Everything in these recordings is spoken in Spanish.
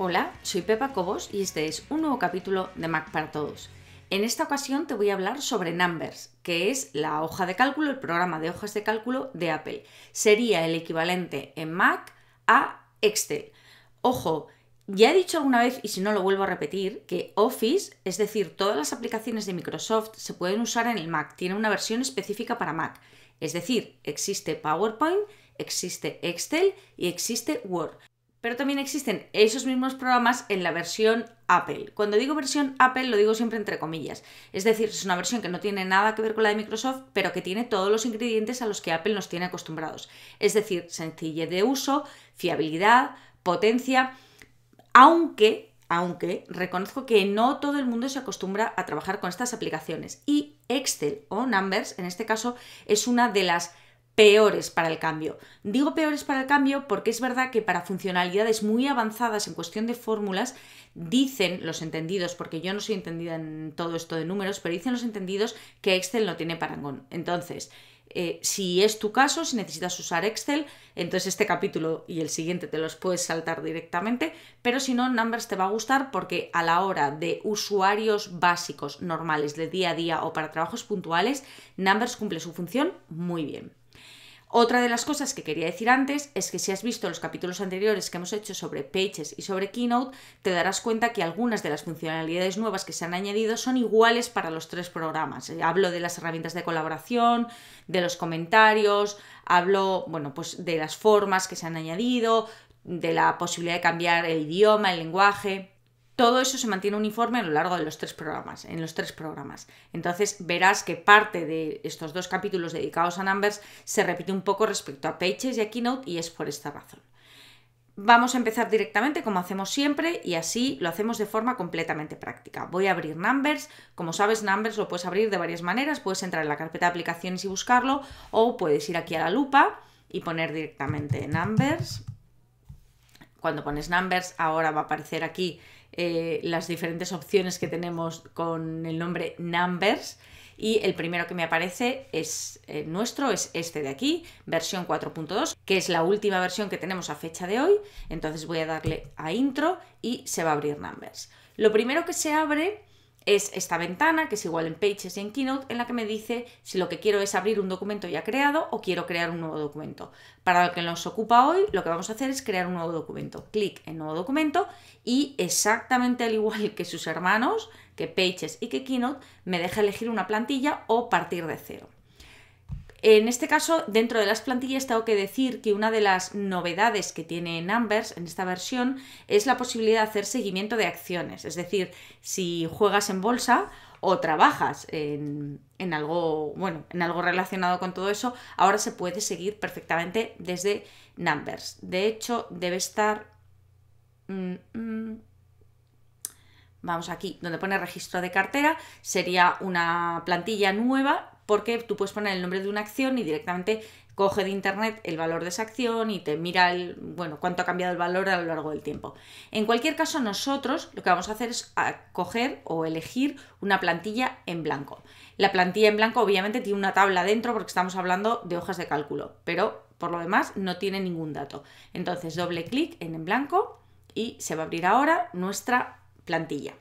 Hola, soy Pepa Cobos y este es un nuevo capítulo de Mac para Todos. En esta ocasión te voy a hablar sobre Numbers, que es la hoja de cálculo, el programa de hojas de cálculo de Apple. Sería el equivalente en Mac a Excel. Ojo, ya he dicho alguna vez, y si no lo vuelvo a repetir, que Office, es decir, todas las aplicaciones de Microsoft, se pueden usar en el Mac. Tiene una versión específica para Mac. Es decir, existe PowerPoint, existe Excel y existe Word. Pero también existen esos mismos programas en la versión Apple. Cuando digo versión Apple lo digo siempre entre comillas. Es decir, es una versión que no tiene nada que ver con la de Microsoft, pero que tiene todos los ingredientes a los que Apple nos tiene acostumbrados. Es decir, sencillez de uso, fiabilidad, potencia, aunque, aunque reconozco que no todo el mundo se acostumbra a trabajar con estas aplicaciones. Y Excel o Numbers, en este caso, es una de las peores para el cambio. Digo peores para el cambio porque es verdad que para funcionalidades muy avanzadas en cuestión de fórmulas, dicen los entendidos, porque yo no soy entendida en todo esto de números, pero dicen los entendidos que Excel no tiene parangón. Entonces, eh, si es tu caso, si necesitas usar Excel, entonces este capítulo y el siguiente te los puedes saltar directamente, pero si no, Numbers te va a gustar porque a la hora de usuarios básicos, normales, de día a día o para trabajos puntuales, Numbers cumple su función muy bien. Otra de las cosas que quería decir antes es que si has visto los capítulos anteriores que hemos hecho sobre Pages y sobre Keynote, te darás cuenta que algunas de las funcionalidades nuevas que se han añadido son iguales para los tres programas. Eh, hablo de las herramientas de colaboración, de los comentarios, hablo, bueno, pues de las formas que se han añadido, de la posibilidad de cambiar el idioma, el lenguaje. Todo eso se mantiene uniforme a lo largo de los tres programas, en los tres programas. Entonces verás que parte de estos dos capítulos dedicados a Numbers se repite un poco respecto a Pages y a Keynote y es por esta razón. Vamos a empezar directamente como hacemos siempre y así lo hacemos de forma completamente práctica. Voy a abrir Numbers. Como sabes, Numbers lo puedes abrir de varias maneras. Puedes entrar en la carpeta de aplicaciones y buscarlo o puedes ir aquí a la lupa y poner directamente Numbers. Cuando pones Numbers ahora va a aparecer aquí eh, las diferentes opciones que tenemos con el nombre Numbers. Y el primero que me aparece es eh, nuestro, es este de aquí, versión 4.2, que es la última versión que tenemos a fecha de hoy. Entonces voy a darle a intro y se va a abrir Numbers. Lo primero que se abre es esta ventana, que es igual en Pages y en Keynote, en la que me dice si lo que quiero es abrir un documento ya creado o quiero crear un nuevo documento. Para lo que nos ocupa hoy, lo que vamos a hacer es crear un nuevo documento. Clic en Nuevo documento y exactamente al igual que sus hermanos, que Pages y que Keynote, me deja elegir una plantilla o partir de cero. En este caso, dentro de las plantillas tengo que decir que una de las novedades que tiene Numbers en esta versión es la posibilidad de hacer seguimiento de acciones. Es decir, si juegas en bolsa o trabajas en, algo, bueno, en algo relacionado con todo eso, ahora se puede seguir perfectamente desde Numbers. De hecho, debe estar... Mm, mm, vamos aquí, donde pone registro de cartera, sería una plantilla nueva porque tú puedes poner el nombre de una acción y directamente coge de internet el valor de esa acción y te mira el, bueno, cuánto ha cambiado el valor a lo largo del tiempo. En cualquier caso, nosotros lo que vamos a hacer es coger o elegir una plantilla en blanco. La plantilla en blanco obviamente tiene una tabla dentro porque estamos hablando de hojas de cálculo, pero por lo demás no tiene ningún dato. Entonces, doble clic en en blanco y se va a abrir ahora nuestra plantilla.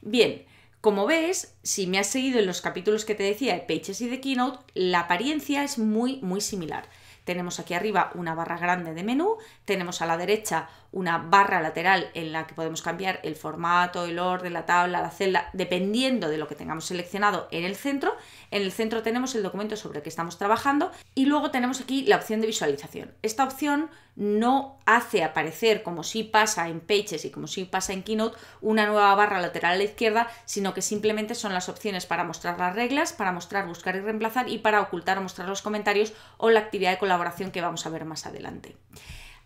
Bien, como ves, si me has seguido en los capítulos que te decía de Pages y de Keynote, la apariencia es muy, muy similar. Tenemos aquí arriba una barra grande de menú, tenemos a la derecha una barra lateral en la que podemos cambiar el formato, el orden, la tabla, la celda, dependiendo de lo que tengamos seleccionado en el centro. En el centro tenemos el documento sobre el que estamos trabajando y luego tenemos aquí la opción de visualización. Esta opción no hace aparecer, como si pasa en Pages y como si pasa en Keynote, una nueva barra lateral a la izquierda, sino que simplemente son las opciones para mostrar las reglas, para mostrar, buscar y reemplazar y para ocultar o mostrar los comentarios o la actividad de colaboración que vamos a ver más adelante.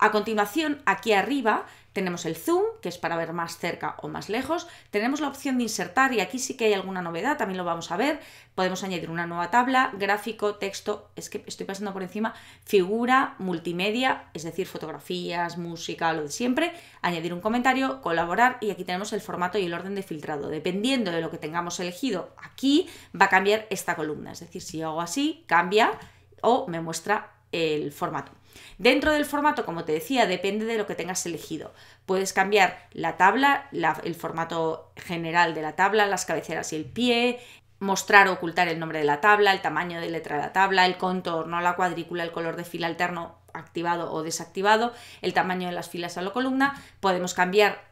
A continuación, aquí arriba tenemos el zoom, que es para ver más cerca o más lejos. Tenemos la opción de insertar y aquí sí que hay alguna novedad, también lo vamos a ver. Podemos añadir una nueva tabla, gráfico, texto, es que estoy pasando por encima, figura, multimedia, es decir, fotografías, música, lo de siempre. Añadir un comentario, colaborar y aquí tenemos el formato y el orden de filtrado. Dependiendo de lo que tengamos elegido aquí, va a cambiar esta columna. Es decir, si hago así, cambia o me muestra el formato. Dentro del formato, como te decía, depende de lo que tengas elegido. Puedes cambiar la tabla, el formato general de la tabla, las cabeceras y el pie, mostrar o ocultar el nombre de la tabla, el tamaño de letra de la tabla, el contorno, la cuadrícula, el color de fila alterno activado o desactivado, el tamaño de las filas a la columna, podemos cambiar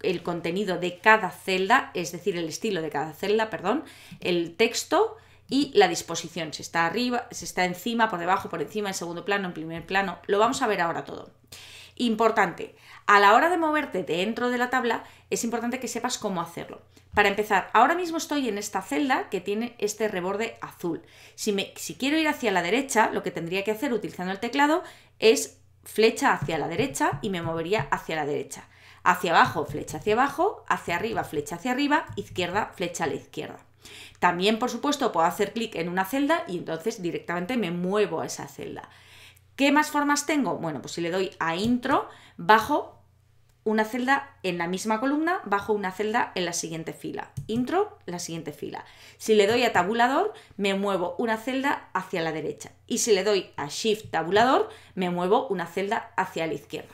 el contenido de cada celda, es decir, el estilo de cada celda, perdón, el texto, y la disposición, si está arriba, si está encima, por debajo, por encima, en segundo plano, en primer plano, lo vamos a ver ahora todo. Importante, a la hora de moverte dentro de la tabla es importante que sepas cómo hacerlo. Para empezar, ahora mismo estoy en esta celda que tiene este reborde azul. Si, si quiero ir hacia la derecha, lo que tendría que hacer utilizando el teclado es flecha hacia la derecha y me movería hacia la derecha. Hacia abajo, flecha hacia abajo, hacia arriba, flecha hacia arriba, izquierda, flecha a la izquierda. También, por supuesto, puedo hacer clic en una celda y entonces directamente me muevo a esa celda. ¿Qué más formas tengo? Bueno, pues si le doy a intro, bajo una celda en la misma columna, bajo una celda en la siguiente fila. Intro, la siguiente fila. Si le doy a tabulador, me muevo una celda hacia la derecha. Y si le doy a Shift tabulador, me muevo una celda hacia la izquierda.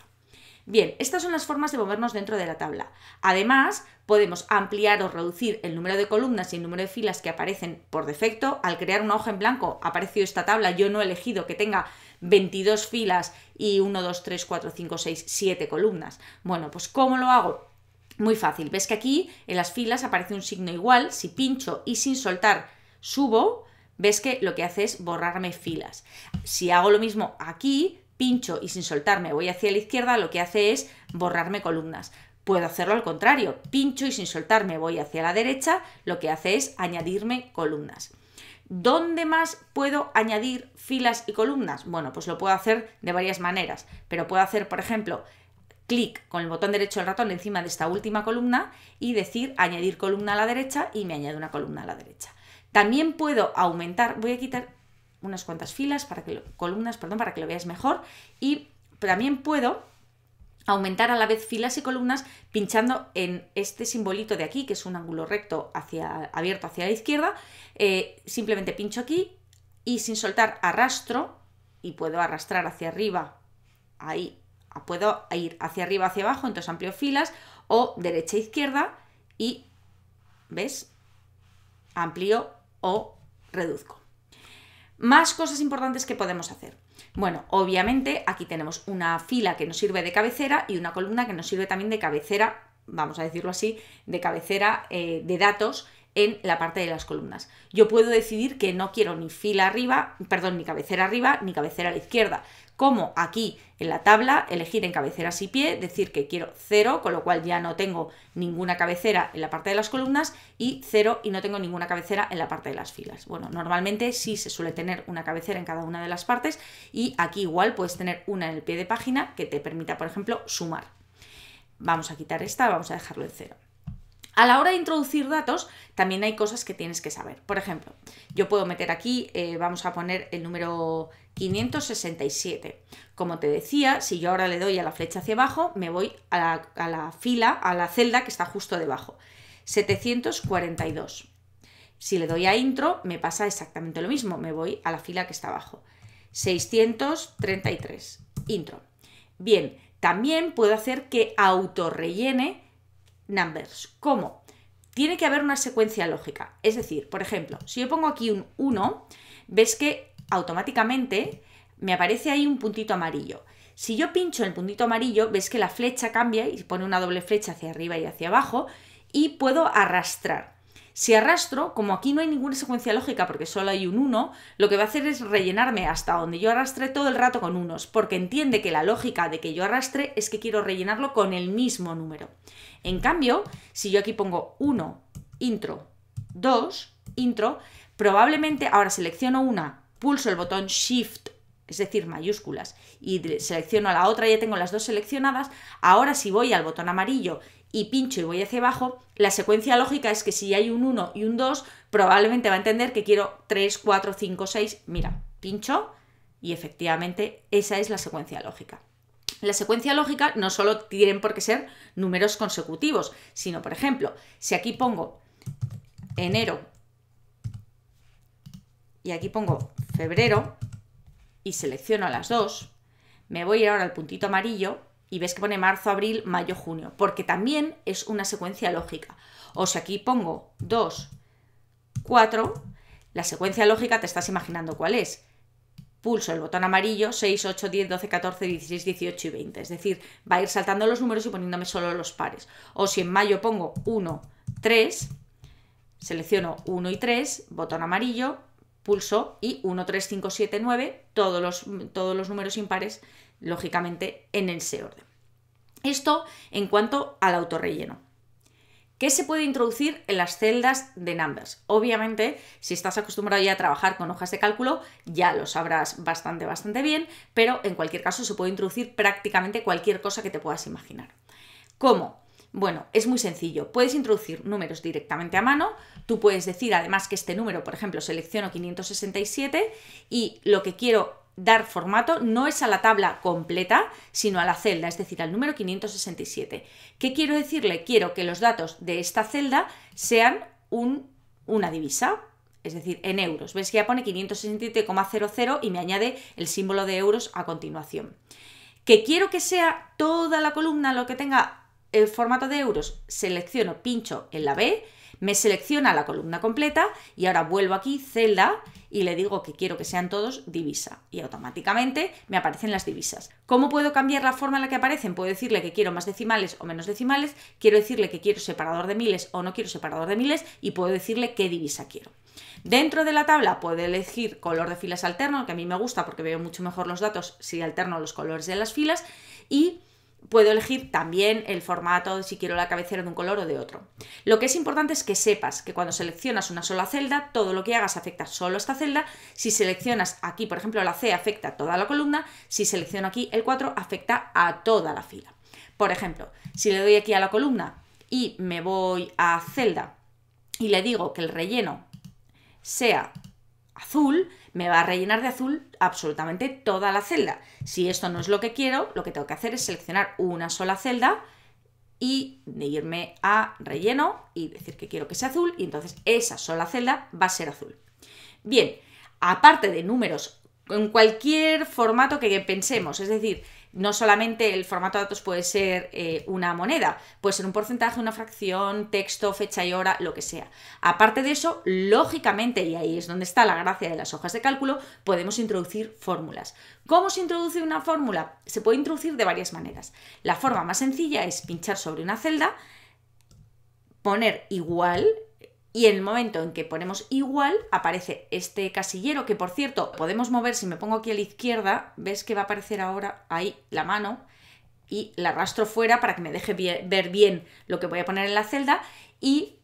Bien, estas son las formas de movernos dentro de la tabla. Además, podemos ampliar o reducir el número de columnas y el número de filas que aparecen por defecto. Al crear una hoja en blanco Apareció esta tabla, yo no he elegido que tenga 22 filas y 1, 2, 3, 4, 5, 6, 7 columnas. Bueno, pues ¿cómo lo hago? Muy fácil, ves que aquí en las filas aparece un signo igual, si pincho y sin soltar subo, ves que lo que hace es borrarme filas. Si hago lo mismo aquí, pincho y sin soltarme voy hacia la izquierda, lo que hace es borrarme columnas. Puedo hacerlo al contrario, pincho y sin soltarme voy hacia la derecha, lo que hace es añadirme columnas. ¿Dónde más puedo añadir filas y columnas? Bueno, pues lo puedo hacer de varias maneras, pero puedo hacer, por ejemplo, clic con el botón derecho del ratón encima de esta última columna y decir añadir columna a la derecha y me añade una columna a la derecha. También puedo aumentar, voy a quitar unas cuantas filas, para que lo, columnas, perdón, para que lo veáis mejor. Y también puedo aumentar a la vez filas y columnas pinchando en este simbolito de aquí, que es un ángulo recto hacia, abierto hacia la izquierda. Eh, simplemente pincho aquí y sin soltar arrastro y puedo arrastrar hacia arriba, ahí puedo ir hacia arriba, hacia abajo, entonces amplio filas o derecha, e izquierda y, ¿ves? Amplio o reduzco. Más cosas importantes que podemos hacer. Bueno, obviamente aquí tenemos una fila que nos sirve de cabecera y una columna que nos sirve también de cabecera, vamos a decirlo así, de cabecera eh, de datos en la parte de las columnas. Yo puedo decidir que no quiero ni fila arriba, perdón, ni cabecera arriba, ni cabecera a la izquierda como aquí en la tabla, elegir en cabeceras y pie, decir que quiero 0, con lo cual ya no tengo ninguna cabecera en la parte de las columnas, y 0 y no tengo ninguna cabecera en la parte de las filas. Bueno, normalmente sí se suele tener una cabecera en cada una de las partes y aquí igual puedes tener una en el pie de página que te permita, por ejemplo, sumar. Vamos a quitar esta, vamos a dejarlo en 0. A la hora de introducir datos, también hay cosas que tienes que saber. Por ejemplo, yo puedo meter aquí, eh, vamos a poner el número 567. Como te decía, si yo ahora le doy a la flecha hacia abajo, me voy a la, a la fila, a la celda que está justo debajo. 742. Si le doy a intro, me pasa exactamente lo mismo, me voy a la fila que está abajo. 633. Intro. Bien, también puedo hacer que autorrellene numbers. ¿Cómo? Tiene que haber una secuencia lógica. Es decir, por ejemplo, si yo pongo aquí un 1, ves que automáticamente me aparece ahí un puntito amarillo. Si yo pincho el puntito amarillo, ves que la flecha cambia y pone una doble flecha hacia arriba y hacia abajo y puedo arrastrar. Si arrastro, como aquí no hay ninguna secuencia lógica porque solo hay un 1, lo que va a hacer es rellenarme hasta donde yo arrastre todo el rato con unos, porque entiende que la lógica de que yo arrastre es que quiero rellenarlo con el mismo número. En cambio, si yo aquí pongo 1, intro, 2, intro, probablemente ahora selecciono una, pulso el botón Shift es decir, mayúsculas, y selecciono la otra, ya tengo las dos seleccionadas. Ahora si voy al botón amarillo y pincho y voy hacia abajo, la secuencia lógica es que si hay un 1 y un 2, probablemente va a entender que quiero 3, 4, 5, 6. Mira, pincho y efectivamente esa es la secuencia lógica. La secuencia lógica no solo tienen por qué ser números consecutivos, sino, por ejemplo, si aquí pongo enero y aquí pongo febrero y selecciono las dos, me voy ahora al puntito amarillo y ves que pone marzo, abril, mayo, junio, porque también es una secuencia lógica. O si aquí pongo 2, 4, la secuencia lógica te estás imaginando cuál es. Pulso el botón amarillo, 6, 8, 10, 12, 14, 16, 18 y 20. Es decir, va a ir saltando los números y poniéndome solo los pares. O si en mayo pongo 1, 3, selecciono 1 y 3, botón amarillo, pulso y 1, 3, 5, 7, 9, todos los, todos los números impares lógicamente en ese orden. Esto en cuanto al autorrelleno. ¿Qué se puede introducir en las celdas de numbers? Obviamente, si estás acostumbrado ya a trabajar con hojas de cálculo, ya lo sabrás bastante, bastante bien, pero en cualquier caso se puede introducir prácticamente cualquier cosa que te puedas imaginar. ¿Cómo? Bueno, es muy sencillo. Puedes introducir números directamente a mano. Tú puedes decir además que este número, por ejemplo, selecciono 567 y lo que quiero dar formato no es a la tabla completa, sino a la celda, es decir, al número 567. ¿Qué quiero decirle? Quiero que los datos de esta celda sean un, una divisa, es decir, en euros. ¿Ves que ya pone 567,00 y me añade el símbolo de euros a continuación? Que quiero que sea toda la columna lo que tenga el formato de euros, selecciono, pincho en la B, me selecciona la columna completa y ahora vuelvo aquí, celda, y le digo que quiero que sean todos divisa y automáticamente me aparecen las divisas. ¿Cómo puedo cambiar la forma en la que aparecen? Puedo decirle que quiero más decimales o menos decimales, quiero decirle que quiero separador de miles o no quiero separador de miles y puedo decirle qué divisa quiero. Dentro de la tabla puedo elegir color de filas alterno, que a mí me gusta porque veo mucho mejor los datos si alterno los colores de las filas y puedo elegir también el formato, si quiero la cabecera de un color o de otro. Lo que es importante es que sepas que cuando seleccionas una sola celda, todo lo que hagas afecta solo a esta celda. Si seleccionas aquí, por ejemplo, la C afecta a toda la columna, si selecciono aquí el 4 afecta a toda la fila. Por ejemplo, si le doy aquí a la columna y me voy a celda y le digo que el relleno sea azul, me va a rellenar de azul absolutamente toda la celda. Si esto no es lo que quiero, lo que tengo que hacer es seleccionar una sola celda y irme a relleno y decir que quiero que sea azul y entonces esa sola celda va a ser azul. Bien, aparte de números, en cualquier formato que pensemos, es decir, no solamente el formato de datos puede ser eh, una moneda, puede ser un porcentaje, una fracción, texto, fecha y hora, lo que sea. Aparte de eso, lógicamente, y ahí es donde está la gracia de las hojas de cálculo, podemos introducir fórmulas. ¿Cómo se introduce una fórmula? Se puede introducir de varias maneras. La forma más sencilla es pinchar sobre una celda, poner igual y en el momento en que ponemos igual, aparece este casillero, que por cierto, podemos mover, si me pongo aquí a la izquierda, ves que va a aparecer ahora ahí la mano y la arrastro fuera para que me deje ver bien lo que voy a poner en la celda y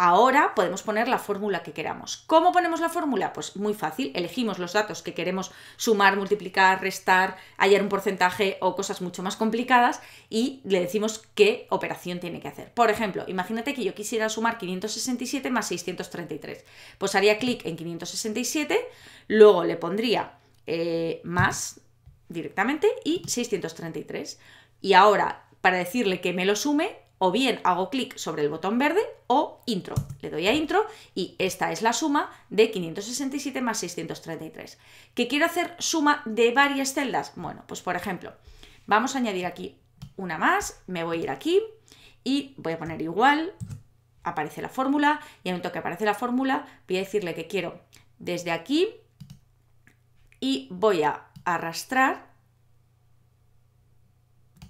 Ahora podemos poner la fórmula que queramos. ¿Cómo ponemos la fórmula? Pues muy fácil, elegimos los datos que queremos sumar, multiplicar, restar, hallar un porcentaje o cosas mucho más complicadas y le decimos qué operación tiene que hacer. Por ejemplo, imagínate que yo quisiera sumar 567 más 633. Pues haría clic en 567, luego le pondría eh, más directamente y 633. Y ahora, para decirle que me lo sume, o bien hago clic sobre el botón verde o intro. Le doy a intro y esta es la suma de 567 más 633. ¿Qué quiero hacer suma de varias celdas? Bueno, pues por ejemplo, vamos a añadir aquí una más, me voy a ir aquí y voy a poner igual, aparece la fórmula y en el momento que aparece la fórmula voy a decirle que quiero desde aquí y voy a arrastrar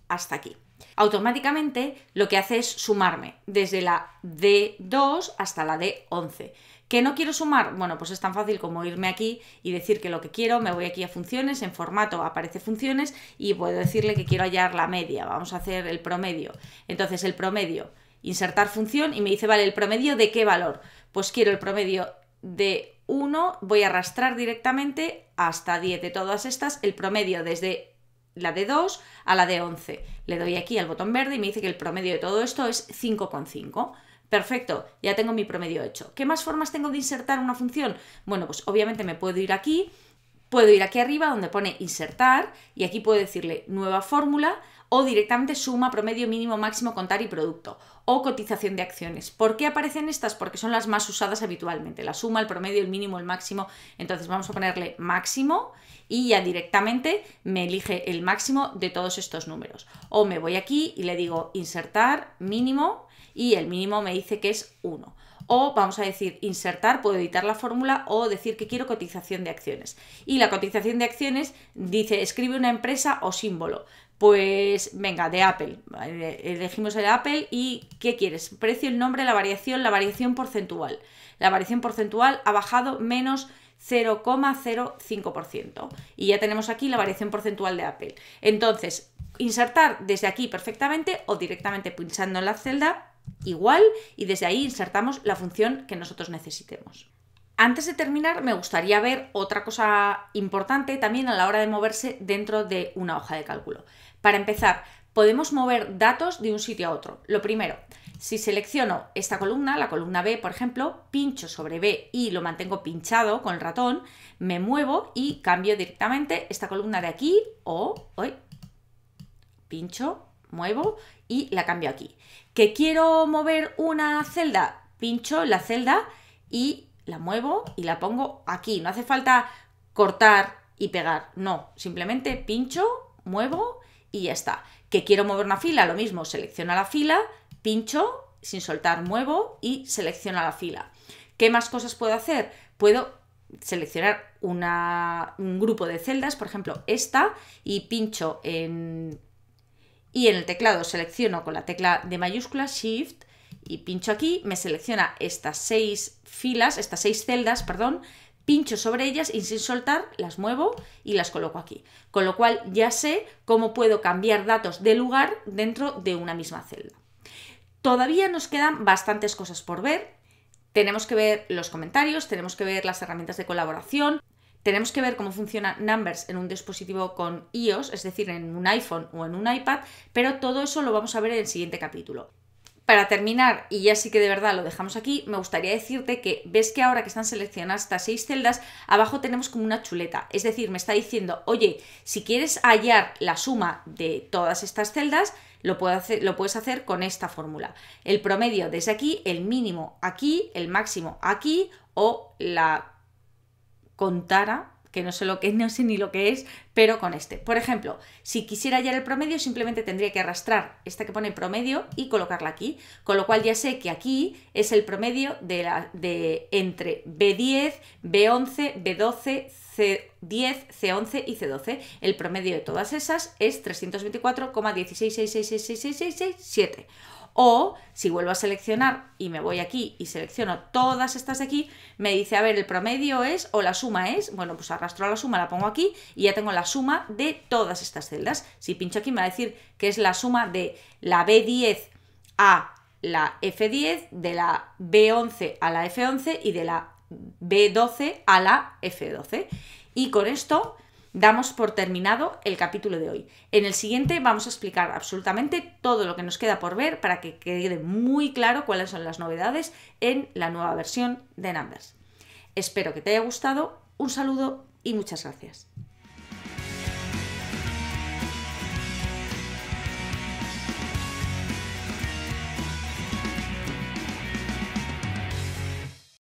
hasta aquí automáticamente lo que hace es sumarme desde la D2 hasta la D11. ¿Que no quiero sumar? Bueno, pues es tan fácil como irme aquí y decir que lo que quiero, me voy aquí a funciones, en formato aparece funciones y puedo decirle que quiero hallar la media, vamos a hacer el promedio. Entonces el promedio, insertar función y me dice, vale, el promedio de qué valor? Pues quiero el promedio de 1, voy a arrastrar directamente hasta 10 de todas estas, el promedio desde la de 2 a la de 11. Le doy aquí al botón verde y me dice que el promedio de todo esto es 5,5. Perfecto, ya tengo mi promedio hecho. ¿Qué más formas tengo de insertar una función? Bueno, pues obviamente me puedo ir aquí, puedo ir aquí arriba donde pone insertar y aquí puedo decirle nueva fórmula o directamente suma, promedio, mínimo, máximo, contar y producto o cotización de acciones. ¿Por qué aparecen estas? Porque son las más usadas habitualmente. La suma, el promedio, el mínimo, el máximo. Entonces vamos a ponerle máximo y ya directamente me elige el máximo de todos estos números. O me voy aquí y le digo insertar mínimo y el mínimo me dice que es 1 o vamos a decir insertar, puedo editar la fórmula o decir que quiero cotización de acciones. Y la cotización de acciones dice escribe una empresa o símbolo. Pues venga, de Apple. Eh, elegimos el Apple y ¿qué quieres? Precio, el nombre, la variación, la variación porcentual. La variación porcentual ha bajado menos 0,05%. Y ya tenemos aquí la variación porcentual de Apple. Entonces, insertar desde aquí perfectamente o directamente pinchando en la celda igual y desde ahí insertamos la función que nosotros necesitemos. Antes de terminar, me gustaría ver otra cosa importante también a la hora de moverse dentro de una hoja de cálculo. Para empezar, podemos mover datos de un sitio a otro. Lo primero, si selecciono esta columna, la columna B, por ejemplo, pincho sobre B y lo mantengo pinchado con el ratón, me muevo y cambio directamente esta columna de aquí o, hoy pincho, muevo y la cambio aquí. ¿Que quiero mover una celda? Pincho la celda y la muevo y la pongo aquí. No hace falta cortar y pegar, no, simplemente pincho, muevo y ya está. ¿Que quiero mover una fila? Lo mismo, selecciono la fila, pincho sin soltar, muevo y selecciono la fila. ¿Qué más cosas puedo hacer? Puedo seleccionar un grupo de celdas, por ejemplo esta, y pincho en... Y en el teclado selecciono con la tecla de mayúscula Shift y pincho aquí, me selecciona estas seis filas, estas seis celdas, perdón, pincho sobre ellas y sin soltar las muevo y las coloco aquí. Con lo cual ya sé cómo puedo cambiar datos de lugar dentro de una misma celda. Todavía nos quedan bastantes cosas por ver. Tenemos que ver los comentarios, tenemos que ver las herramientas de colaboración, tenemos que ver cómo funciona Numbers en un dispositivo con iOS, es decir, en un iPhone o en un iPad, pero todo eso lo vamos a ver en el siguiente capítulo. Para terminar, y ya sí que de verdad lo dejamos aquí, me gustaría decirte que ves que ahora que están seleccionadas estas seis celdas, abajo tenemos como una chuleta. Es decir, me está diciendo, oye, si quieres hallar la suma de todas estas celdas, lo, hacer, lo puedes hacer con esta fórmula. El promedio desde aquí, el mínimo aquí, el máximo aquí o la contara que no sé lo que no sé ni lo que es, pero con este. Por ejemplo, si quisiera hallar el promedio, simplemente tendría que arrastrar esta que pone promedio y colocarla aquí, con lo cual ya sé que aquí es el promedio de, la, de entre B10, B11, B12, C10, C11 y C12. El promedio de todas esas es 324,166666667. O si vuelvo a seleccionar y me voy aquí y selecciono todas estas de aquí, me dice, a ver, el promedio es o la suma es, bueno, pues arrastro la suma, la pongo aquí y ya tengo la suma de todas estas celdas. Si pincho aquí me va a decir que es la suma de la B10 a la F10, de la B11 a la F11 y de la B12 a la F12. Y con esto damos por terminado el capítulo de hoy. En el siguiente vamos a explicar absolutamente todo lo que nos queda por ver para que quede muy claro cuáles son las novedades en la nueva versión de Numbers. Espero que te haya gustado, un saludo y muchas gracias.